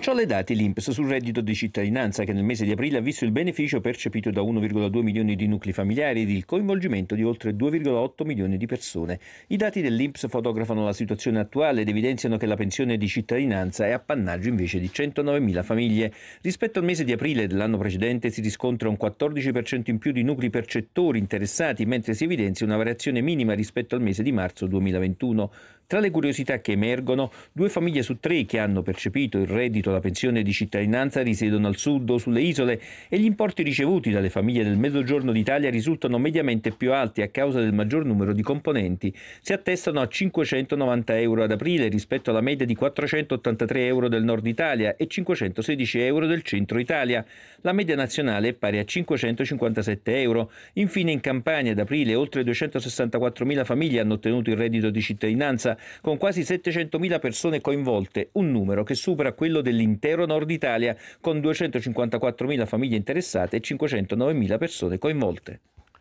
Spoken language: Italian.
Ciò le dati l'INPS sul reddito di cittadinanza che nel mese di aprile ha visto il beneficio percepito da 1,2 milioni di nuclei familiari ed il coinvolgimento di oltre 2,8 milioni di persone. I dati dell'INPS fotografano la situazione attuale ed evidenziano che la pensione di cittadinanza è appannaggio invece di 109 mila famiglie. Rispetto al mese di aprile dell'anno precedente si riscontra un 14% in più di nuclei percettori interessati, mentre si evidenzia una variazione minima rispetto al mese di marzo 2021. Tra le curiosità che emergono, due famiglie su tre che hanno percepito il reddito la pensione di cittadinanza risiedono al sud o sulle isole e gli importi ricevuti dalle famiglie del mezzogiorno d'Italia risultano mediamente più alti a causa del maggior numero di componenti. Si attestano a 590 euro ad aprile rispetto alla media di 483 euro del nord Italia e 516 euro del centro Italia. La media nazionale è pari a 557 euro. Infine in Campania ad aprile oltre 264.000 famiglie hanno ottenuto il reddito di cittadinanza con quasi 700.000 persone coinvolte, un numero che supera quello dell'intero nord Italia, con 254.000 famiglie interessate e 509.000 persone coinvolte.